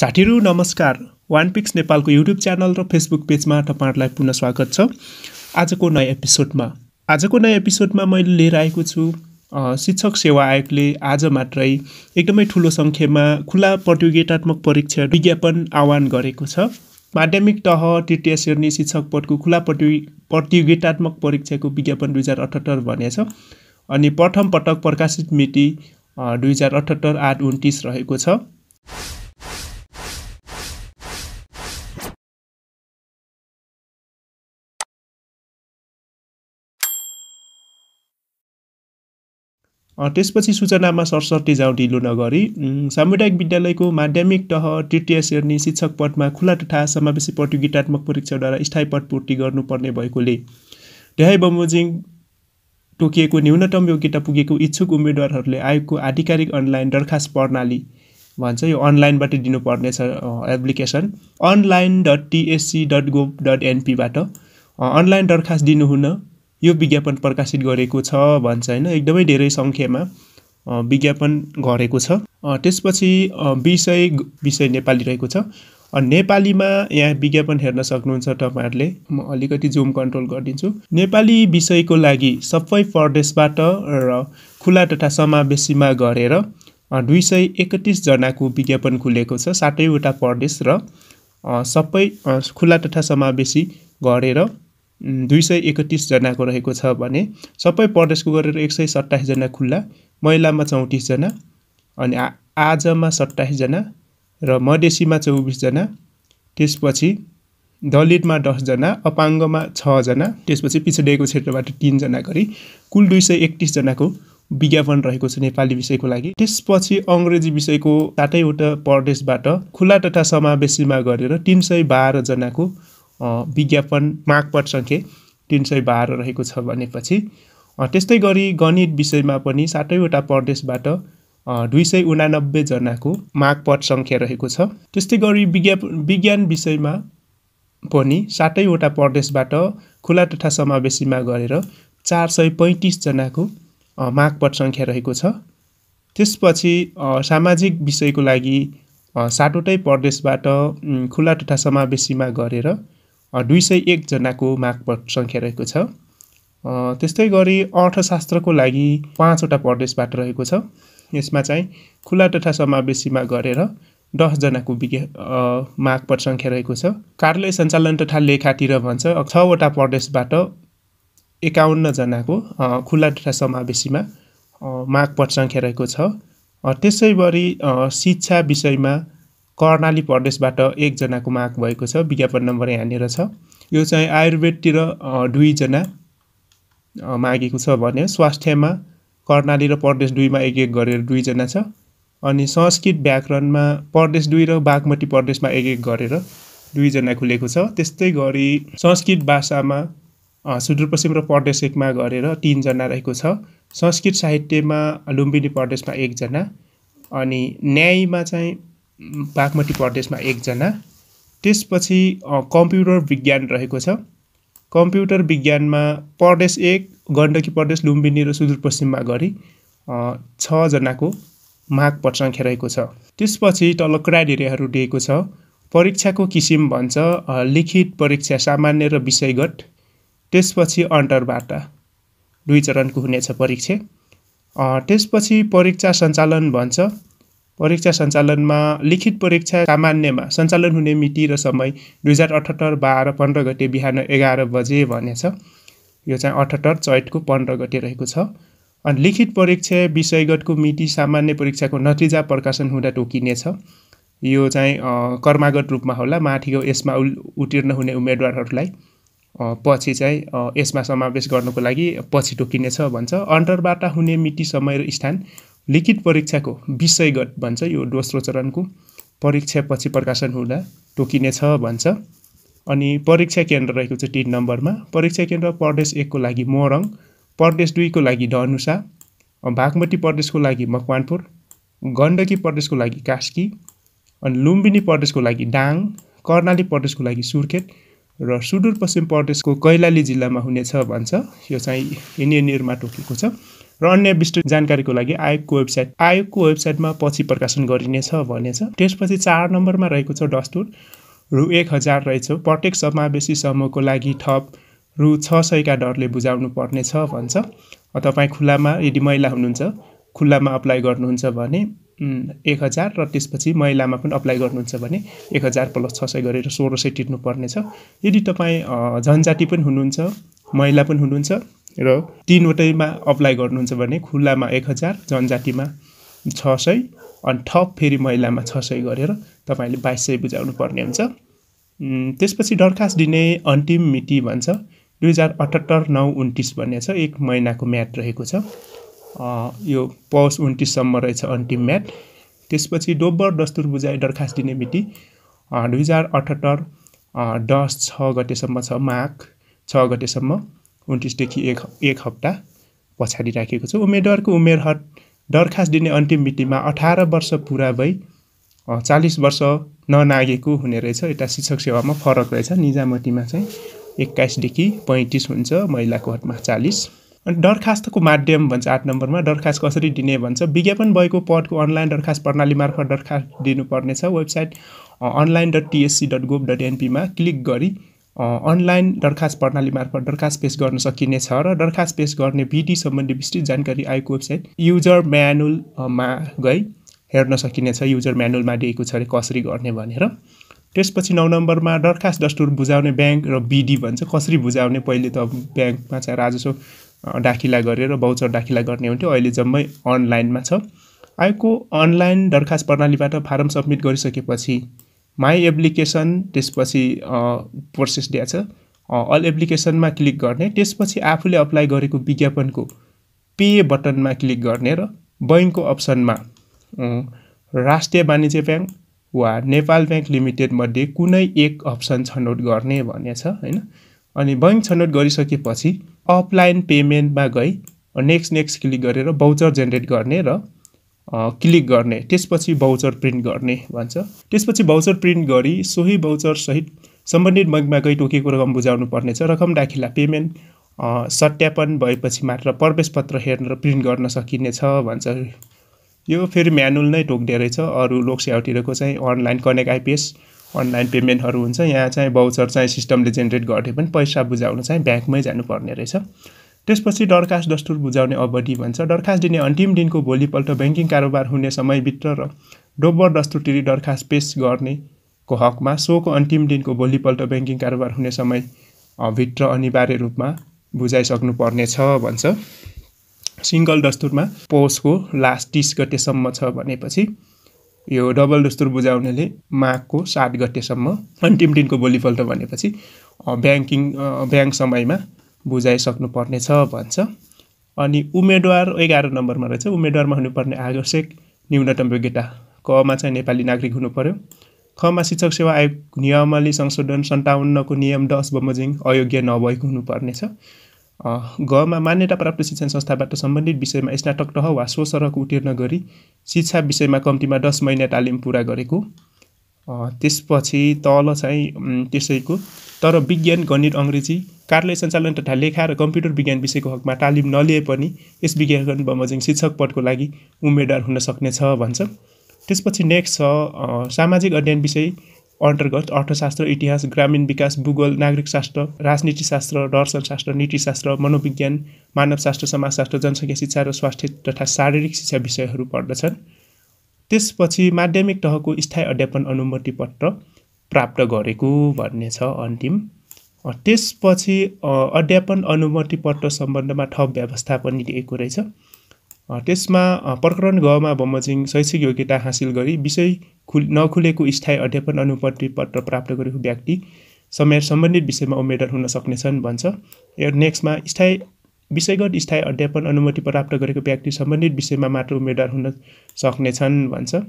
साथीहरू नमस्कार वान पिक्स नेपालको युट्युब च्यानल र फेसबुक पेजमा तपाईँहरूलाई पुनः स्वागत छ आजको नयाँ एपिसोडमा आजको नयाँ एपिसोडमा मैले लिएर आएको छु शिक्षक सेवा आयोगले आज मात्रै एकदमै ठुलो सङ्ख्यामा खुला प्रतियोगितात्मक परीक्षा विज्ञापन आह्वान गरेको छ माध्यमिक तह तृतीय श्रेणी शिक्षक पदको खुला प्रति प्रतियोगितात्मक परीक्षाको विज्ञापन दुई हजार अठहत्तर भनेछ अनि प्रथम पटक प्रकाशित मिति दुई हजार अठहत्तर आठ उन्तिस रहेको छ त्यसपछि सूचनामा सरसर्ती जाउँ ढिलो नगरी सामुदायिक विद्यालयको माध्यमिक तह तृतीय श्रेणी शिक्षक पदमा खुला तथा समावेशी प्रतियोगितात्मक परीक्षाद्वारा स्थायी पदपूर्ति गर्नुपर्ने भएकोले ध्याय बमोजिङ टोकिएको न्यूनतम योग्यता पुगेको इच्छुक उम्मेदवारहरूले आयोगको आधिकारिक अनलाइन दरखास्त प्रणाली भन्छ यो अनलाइनबाट दिनुपर्नेछ application online dot TSC dot gov dot एनपीबाट अनलाइन दरखास्त दिनुहुन यो विज्ञापन प्रकाशित गरेको छ भन्छ होइन एकदमै धेरै सङ्ख्यामा विज्ञापन गरेको छ त्यसपछि विषय विषय नेपाली रहेको छ नेपालीमा यहाँ विज्ञापन हेर्न सक्नुहुन्छ तपाईँहरूले म अलिकति जुम कन्ट्रोल गरिदिन्छु नेपाली विषयको लागि सबै प्रदेशबाट र खुला तथा समावेशीमा गरेर दुई सय एकतिसजनाको विज्ञापन खुलेको छ सातैवटा प्रदेश र सबै खुला तथा समावेशी गरेर दुई सय एकतिसजनाको रहेको छ भने सबै प्रदेशको गरेर एक सय सत्ताइसजना खुल्ला महिलामा चौतिसजना अनि आ आजमा सत्ताइसजना र मधेसीमा चौबिसजना त्यसपछि दलितमा दसजना अपाङ्गमा छजना त्यसपछि पिछडिएको क्षेत्रबाट तिनजना गरी कुल दुई सय एकतिसजनाको विज्ञापन रहेको छ नेपाली विषयको लागि त्यसपछि अङ्ग्रेजी विषयको सातैवटा प्रदेशबाट खुला तथा समावेशीमा गरेर तिन सय बाह्रजनाको विज्ञापन मागपट सङ्ख्या तिन सय बाह्र रहेको छ भनेपछि त्यस्तै गरी गणित विषयमा पनि सातैवटा प्रदेशबाट दुई सय उनानब्बेजनाको मागपट सङ्ख्या रहेको छ त्यस्तै गरी विज्ञापन विज्ञान विषयमा पनि सातैवटा प्रदेशबाट खुला तथा समावेशीमा गरेर चार सय पैँतिसजनाको मागपट सङ्ख्या रहेको छ त्यसपछि सामाजिक विषयको लागि सातवटै प्रदेशबाट खुला तथा समावेशीमा गरेर दुई सय एकजनाको माग सङ्ख्या रहेको छ त्यस्तै गरी अर्थशास्त्रको लागि पाँचवटा प्रदेशबाट रहेको छ यसमा चाहिँ खुला तथा समावेशीमा गरेर दसजनाको विज्ञ माग सङ्ख्या रहेको छ कार्यालय सञ्चालन तथा लेखातिर भन्छ छवटा प्रदेशबाट एकाउन्नजनाको खुला तथा समावेशीमा माग सङ्ख्या रहेको छ त्यसै गरी शिक्षा विषयमा कर्णाली प्रदेशबाट एकजनाको माग भएको छ विज्ञापन नम्बर यहाँनिर छ यो चाहिँ आयुर्वेदतिर दुईजना मागेको छ भने स्वास्थ्यमा कर्णाली र प्रदेश दुईमा एक एक गरेर दुईजना छ अनि संस्कृत व्याकरणमा प्रदेश दुई र बागमती प्रदेशमा एक एक गरेर दुईजना खुलेको छ त्यस्तै गरी संस्कृत भाषामा सुदूरपश्चिम र प्रदेश एकमा गरेर तिनजना रहेको छ संस्कृत साहित्यमा लुम्बिनी प्रदेशमा एकजना अनि न्यायमा चाहिँ बागमती प्रदेशमा एकजना त्यसपछि कम्प्युटर विज्ञान रहेको छ कम्प्युटर विज्ञानमा प्रदेश एक गण्डकी प्रदेश लुम्बिनी र सुदूरपश्चिममा गरी छजनाको माग पटसङ्ख्या रहेको छ त्यसपछि तल क्राइटेरियाहरू दिएको छ परीक्षाको किसिम भन्छ लिखित परीक्षा सामान्य र विषयगत त्यसपछि अन्तर्वार्ता दुई चरणको हुनेछ परीक्षा त्यसपछि परीक्षा सञ्चालन भन्छ परीक्षा सञ्चालनमा लिखित परीक्षा सामान्यमा सञ्चालन हुने मिति र समय दुई हजार अठहत्तर बाह्र पन्ध्र गते बिहान एघार बजे भनेछ यो चाहिँ अठहत्तर चैतको पन्ध्र गते रहेको छ अनि लिखित परीक्षा विषयगतको मिति सामान्य परीक्षाको नतिजा प्रकाशन हुँदा टोकिनेछ यो चाहिँ कर्मागत रूपमा होला माथिको यसमा उत्तीर्ण हुने उम्मेदवारहरूलाई पछि चाहिँ यसमा समावेश गर्नुको लागि पछि टोकिनेछ भन्छ अन्तरबाट हुने मिति समय र स्थान लिखित परीक्षाको विषयगत भन्छ यो दोस्रो चरणको परीक्षापछि प्रकाशन हुँदा टोकिनेछ भन्छ अनि परीक्षा केन्द्र रहेको छ तिन नम्बरमा परीक्षा केन्द्र प्रदेश एकको लागि मोरङ प्रदेश दुईको लागि धनुषा बागमती प्रदेशको लागि मकवानपुर गण्डकी प्रदेशको लागि कास्की अनि लुम्बिनी प्रदेशको लागि डाङ कर्णाली प्रदेशको लागि सुर्खेत र सुदूरपश्चिम प्रदेशको कैलाली जिल्लामा हुनेछ भन्छ यो चाहिँ यिनीहरूमा टोकेको छ र अन्य विस्तृत जानकारीको लागि आयोगको वेबसाइट आयोगको वेबसाइटमा पछि प्रकाशन गरिनेछ भनेछ त्यसपछि चार नम्बरमा रहेको छ डस्टुर रु एक हजार रहेछ प्रत्येक समावेशी समूहको लागि थप रु छ सयका डरले बुझाउनु पर्नेछ भन्छ तपाईँ खुल्लामा यदि महिला हुनुहुन्छ खुल्लामा अप्लाई गर्नुहुन्छ भने एक हजार र त्यसपछि महिलामा पनि अप्लाई गर्नुहुन्छ भने एक हजार प्लस छ सय गरेर सोह्र सय तिर्नुपर्नेछ यदि तपाईँ जनजाति पनि हुनुहुन्छ महिला पनि हुनुहुन्छ र तिनवटैमा अप्लाई गर्नुहुन्छ भने खुल्लामा एक हजार जनजातिमा छ सय अनि थप फेरि महिलामा छ सय गरेर तपाईँले बाइस सय बुझाउनु पर्ने हुन्छ त्यसपछि दरखास्त दिने अन्तिम मिति भन्छ दुई हजार अठहत्तर नौ उन्तिस भन्ने छ एक महिनाको म्याट रहेको छ यो पौष उन्तिससम्म रहेछ अन्तिम म्याट त्यसपछि डोब्बर दस्तुर बुझाइ दरखास्त दिने मिति दुई हजार अठहत्तर दस छ गतेसम्म छ माघ छ गतेसम्म उन्तिसदेखि एक एक हप्ता पछाडि राखेको छ उम्मेदवारको उमेर हट दरखास्त दिने अन्तिम मितिमा अठार वर्ष पुरा भई चालिस वर्ष ननागेको हुने रहेछ यता शिक्षक सेवामा फरक रहेछ निजामतीमा चाहिँ एक्काइसदेखि पैँतिस हुन्छ महिलाको हटमा चालिस अनि दरखास्तको माध्यम भन्छ आठ नम्बरमा दरखास्त कसरी दिने भन्छ विज्ञापन भएको पदको अनलाइन दरखास्त प्रणाली मार्फत दरखास्त दिनुपर्नेछ website online dot TSC dot gov dot एनपीमा क्लिक गरी अनलाइन दरखास्त प्रणाली मार्फत दरखास्त पेस गर्न सकिनेछ र दरखास्त पेस गर्ने विधि सम्बन्धी विस्तृत जानकारी आएको वेबसाइट युजर म्यानुअलमा गई हेर्न सकिनेछ युजर म्यानुअलमा दिएको छ अरे कसरी गर्ने भनेर त्यसपछि नौ नम्बरमा दरखास्त दस्तुर बुझाउने ब्याङ्क र बिडी भन्छ कसरी बुझाउने पहिले त ब्याङ्कमा चाहिँ राजस्व दाखिला गरेर भाउचर दाखिला गर्ने हुन्थ्यो अहिले जम्मै अनलाइनमा छ आएको अनलाइन दरखास्त प्रणालीबाट फारम सब्मिट गरिसकेपछि माई एप्लिकेसन त्यसपछि प्रोसेस दिएको छ अल एप्लिकेसनमा क्लिक गर्ने त्यसपछि आफूले अप्लाई गरेको विज्ञापनको पे बटनमा क्लिक गर्ने र बैङ्कको अप्सनमा राष्ट्रिय वाणिज्य ब्याङ्क वा नेपाल ब्याङ्क लिमिटेडमध्ये कुनै एक अप्सन छनौट गर्ने भन्ने छ होइन अनि बैङ्क छनौट गरिसकेपछि अफलाइन पेमेन्टमा गई नेक्स्ट नेक्स्ट क्लिक गरेर बाउचर जेनेरेट गर्ने र क्लिक गर्ने त्यसपछि भाउचर प्रिन्ट गर्ने भन्छ त्यसपछि भाउचर प्रिन्ट गरी सोही सहित सम्बन्धित बैङ्कमा गई तोकेको रकम बुझाउनु पर्नेछ रकम दाखिला पेमेन्ट सत्यापन भएपछि मात्र प्रवेश पत्र हेर्न र प्रिन्ट गर्न सकिनेछ भन्छ यो फेरि म्यानुअल नै टोक्ने रहेछ अरू लोकसेवातिरको चाहिँ अनलाइन कनेक्ट आइपिएस अनलाइन पेमेन्टहरू हुन्छ यहाँ चाहिँ भाउचर चाहिँ सिस्टमले जेनेरेट गर्ने पनि पैसा बुझाउनु चाहिँ ब्याङ्कमै जानुपर्ने रहेछ त्यसपछि दरखास्त दस्तुर बुझाउने अवधि भन्छ दरखास्त दिने अन्तिम दिनको भोलिपल्ट ब्याङ्किङ कारोबार हुने समयभित्र र डोब्बर दस्तुर तिरी दरखास्त पेस गर्नेको हकमा सोको अन्तिम दिनको भोलिपल्ट ब्याङ्किङ कारोबार हुने समय भित्र अनिवार्य रूपमा छ भन्छ सिङ्गल दस्तुरमा पोसको लास्ट तिस गतेसम्म छ भनेपछि यो डबल दस्तुर बुझाउनेले माघको सात गतेसम्म अन्तिम दिनको भोलिपल्ट भनेपछि ब्याङ्किङ ब्याङ्क समयमा बुझाइसक्नुपर्नेछ भन्छ अनि उम्मेदवार एघार नम्बरमा रहेछ उम्मेदवारमा हुनुपर्ने आवश्यक न्यूनतम योग्यता कमा चाहिँ नेपाली नागरिक हुनु पर्यो खमा शिक्षक सेवा आयोग नियमावली संशोधन सन्ताउन्नको नियम दस बमोजिङ अयोग्य नभएको हुनुपर्नेछ गमा मान्यता प्राप्त शिक्षण संस्थाबाट सम्बन्धित विषयमा स्नातक तह वा सरहको उत्तीर्ण गरी शिक्षा विषयमा कम्तीमा दस महिना तालिम पुरा गरेको त्यसपछि तल चाहिँ त्यसैको तर विज्ञान गणित अङ्ग्रेजी कार्यालय सञ्चालन तथा लेखा र कम्प्युटर विज्ञान विषयको हकमा तालिम नलिए पनि यस विज्ञान बमोजिङ शिक्षक पदको लागि उम्मेदवार हुन सक्नेछ भन्छ त्यसपछि नेक्स्ट छ सामाजिक अध्ययन विषय अन्तर्गत अर्थशास्त्र इतिहास ग्रामीण विकास भूगोल नागरिक शास्त्र राजनीतिशास्त्र दर्शनशास्त्र नीतिशास्त्र मनोविज्ञान मानवशास्त्र समाजशास्त्र जनसङ्ख्या शिक्षा र स्वास्थ्य तथा शारीरिक शिक्षा विषयहरू पर्दछन् त्यसपछि माध्यमिक तहको स्थायी अध्यापन अनुमति पत्र प्राप्त गरेको भन्ने छ अन्तिम त्यसपछि अध्यापन अनुमति पत्र सम्बन्धमा थप व्यवस्था पनि दिएको रहेछ त्यसमा प्रकरण गमा बमोजिङ शैक्षिक योग्यता हासिल गरी विषय खुल नखुलेको स्थायी अध्यापन अनुमति पत्र प्राप्त गरेको व्यक्ति समय सम्बन्धित विषयमा उम्मेद्वार हुन सक्नेछन् भन्छ यो नेक्स्टमा स्थायी विषयगत स्थायी अध्यापन अनुमति प्राप्त गरेको व्यक्ति सम्बन्धित विषयमा मात्र उम्मेद्वार हुन सक्नेछन् भन्छ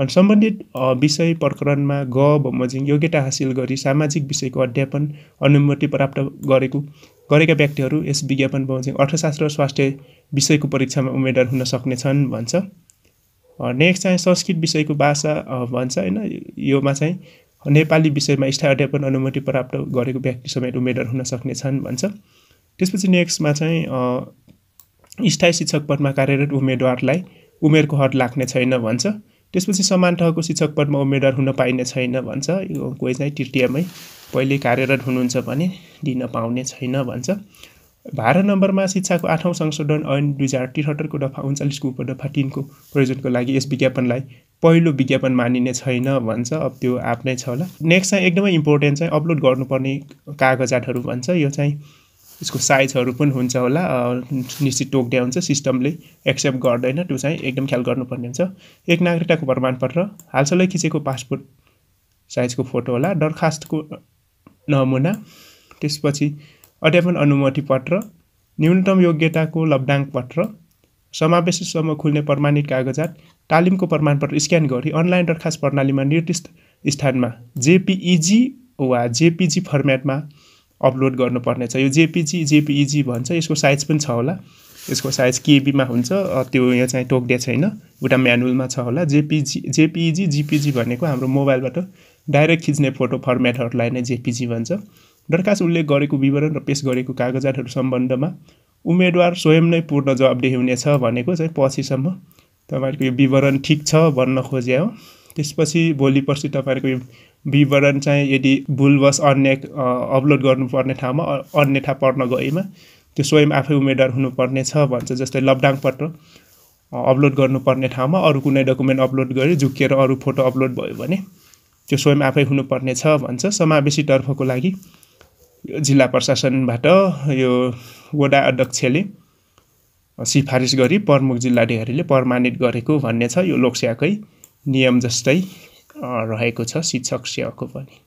अनि सम्बन्धित विषय प्रकरणमा ग बमोजिङ योग्यता हासिल गरी सामाजिक विषयको अध्यापन अनुमति प्राप्त गरेको गरेका व्यक्तिहरू यस विज्ञापन बमोजिङ अर्थशास्त्र स्वास्थ्य विषयको परीक्षामा उम्मेद्वार हुन सक्नेछन् भन्छ नेक्स्ट चाहिँ संस्कृत विषयको भाषा भन्छ होइन योमा चाहिँ नेपाली विषयमा स्थायी अध्यापन अनुमति प्राप्त गरेको व्यक्ति समेत उम्मेद्वार हुन सक्नेछन् भन्छ त्यसपछि नेक्स्टमा चाहिँ स्थायी शिक्षक पदमा कार्यरत उम्मेदवारलाई उमेरको हद लाग्ने छैन भन्छ त्यसपछि समान तहको शिक्षक पदमा उम्मेद्वार हुन पाइने छैन भन्छ यो कोही चाहिँ तृतीयमै पहिले कार्यरत हुनुहुन्छ भने दिन पाउने छैन भन्छ भारत नम्बरमा शिक्षाको आठौँ संशोधन ऐन दुई हजार त्रिहत्तरको दफा उन्चालिसको उपदफा तिनको प्रयोजनको लागि यस विज्ञापनलाई पहिलो विज्ञापन मानिने छैन भन्छ अब त्यो आफ्नै छ होला नेक्स्ट चाहिँ एकदमै इम्पोर्टेन्ट चाहिँ अपलोड गर्नुपर्ने कागजातहरू भन्छ यो चाहिँ यसको साइजहरू पनि हुन्छ होला निश्चित टोक्ड्या हुन्छ सिस्टमले एक्सेप्ट गर्दैन त्यो चाहिँ एकदम ख्याल गर्नुपर्ने हुन्छ एक नागरिकताको प्रमाणपत्र हालसालै खिचेको पासपोर्ट साइजको फोटो होला दरखास्तको नमुना त्यसपछि अध्यापन अनुमति पत्र न्यूनतम योग्यताको पत्र समावेशसम्म खुल्ने प्रमाणित कागजात तालिमको प्रमाणपत्र स्क्यान गरी अनलाइन दरखास्त प्रणालीमा निर्दिष्ट स्थानमा जेपिइजी वा जेपिजी फर्मेटमा अपलोड गर्नुपर्नेछ यो जेपिजी जेपिइजी भन्छ यसको साइज पनि छ होला यसको साइज केबीमा हुन्छ त्यो यहाँ चाहिँ टोक्डिया छैन एउटा म्यानुअलमा छ होला जेपिजी जेपिजी जिपिजी भनेको हाम्रो मोबाइलबाट डाइरेक्ट खिच्ने फोटो फर्मेटहरूलाई नै जेपिजी भन्छ दरखास्त उल्लेख गरेको विवरण र पेस गरेको कागजातहरू सम्बन्धमा उम्मेदवार स्वयं नै पूर्ण जवाबदेही हुनेछ भनेको चाहिँ पछिसम्म तपाईँहरूको यो विवरण ठिक छ भन्न खोजे हो त्यसपछि भोलि पर्सि तपाईँहरूको यो विवरण चाहिँ यदि भुलवश अन्य अपलोड गर्नुपर्ने ठाउँमा अन्य ठाउँ पढ्न गएमा त्यो स्वयं आफै उम्मेदवार हुनुपर्ने छ भन्छ जस्तै पत्र अपलोड गर्नुपर्ने ठाउँमा अरू कुनै डकुमेन्ट अपलोड गरेर झुक्किएर अरू फोटो अपलोड भयो भने त्यो स्वयं आफै हुनुपर्ने छ भन्छ समावेशी तर्फको लागि जिल्ला प्रशासनबाट यो वडा अध्यक्षले सिफारिस गरी प्रमुख जिल्लाधिकारीले प्रमाणित गरेको भन्ने छ यो लोकसेवाकै नियम जस्तै रहेको छ शिक्षक सेवाको पनि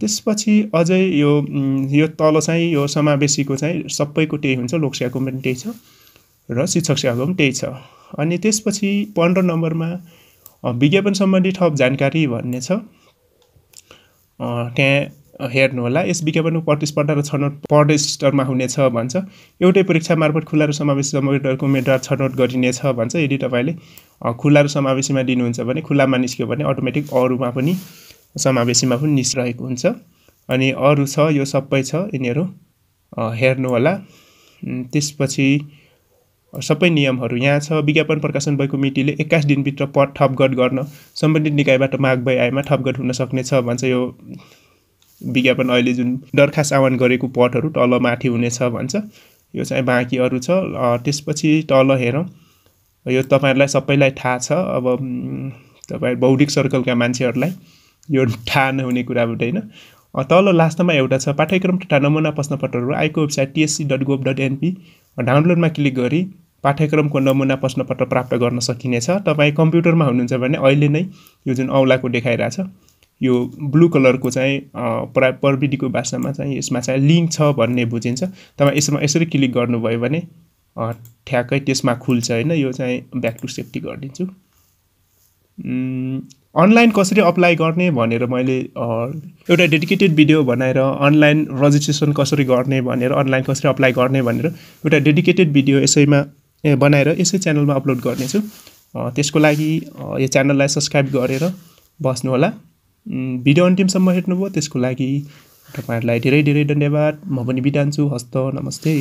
त्यसपछि अझै यो यो तल चाहिँ यो समावेशीको चाहिँ सबैको त्यही हुन्छ लोकसेवाको पनि त्यही छ र शिक्षक सेवाको पनि त्यही छ अनि त्यसपछि पन्ध्र नम्बरमा विज्ञापन सम्बन्धी थप जानकारी भन्ने छ त्यहाँ हेर्नु होला यस विज्ञापनको प्रतिस्पर्धा र छनौट पर स्टरमा हुनेछ भन्छ एउटै परीक्षा मार्फत खुला र समावेशी जम्मेवारको उम्मेद्वार छनौट गरिनेछ भन्छ यदि तपाईँले खुला र समावेशीमा दिनुहुन्छ भने खुलामा निस्क्यो भने अटोमेटिक अरूमा पनि समावेशीमा पनि निस्किरहेको हुन्छ अनि अरू छ यो सबै छ यिनीहरू होला त्यसपछि सबै नियमहरू यहाँ छ विज्ञापन प्रकाशन भएको मितिले एक्काइस दिनभित्र पद थपघट गर्न सम्बन्धित निकायबाट माग भए आएमा थपघट हुन सक्नेछ भन्छ यो विज्ञापन अहिले जुन दरखास्त आह्वान गरेको पटहरू तल माथि हुनेछ भन्छ यो चाहिँ बाँकी अरू छ त्यसपछि तल हेरौँ यो तपाईँहरूलाई सबैलाई थाहा छ अब तपाईँ बौद्धिक सर्कलका मान्छेहरूलाई यो थाहा नहुने कुरा हुँदैन तल लास्टमा एउटा छ पाठ्यक्रम तथा नमुना प्रश्नपत्रहरू आएको website TSC dot gov dot NP डाउनलोडमा क्लिक गरी पाठ्यक्रमको नमुना प्रश्नपत्र प्राप्त गर्न सकिनेछ तपाईँ कम्प्युटरमा हुनुहुन्छ भने अहिले नै यो जुन औलाको देखाइरहेछ यो ब्लु कलरको चाहिँ प्रा प्रविधिको भाषामा चाहिँ यसमा चाहिँ लिङ्क छ भन्ने बुझिन्छ तपाईँ यसमा यसरी क्लिक गर्नुभयो भने ठ्याक्कै त्यसमा खुल्छ होइन यो चाहिँ ब्याक टु सेफ्टी गरिदिन्छु अनलाइन कसरी अप्लाई गर्ने भनेर मैले एउटा डेडिकेटेड भिडियो बनाएर अनलाइन रजिस्ट्रेसन कसरी गर्ने भनेर अनलाइन कसरी अप्लाई गर्ने भनेर एउटा डेडिकेटेड भिडियो यसैमा बनाएर यसै च्यानलमा अपलोड गर्नेछु त्यसको लागि यो च्यानललाई सब्सक्राइब गरेर बस्नुहोला भिडियो अन्तिमसम्म हेर्नुभयो त्यसको लागि तपाईँहरूलाई धेरै धेरै धन्यवाद म पनि बिदा हस्त नमस्ते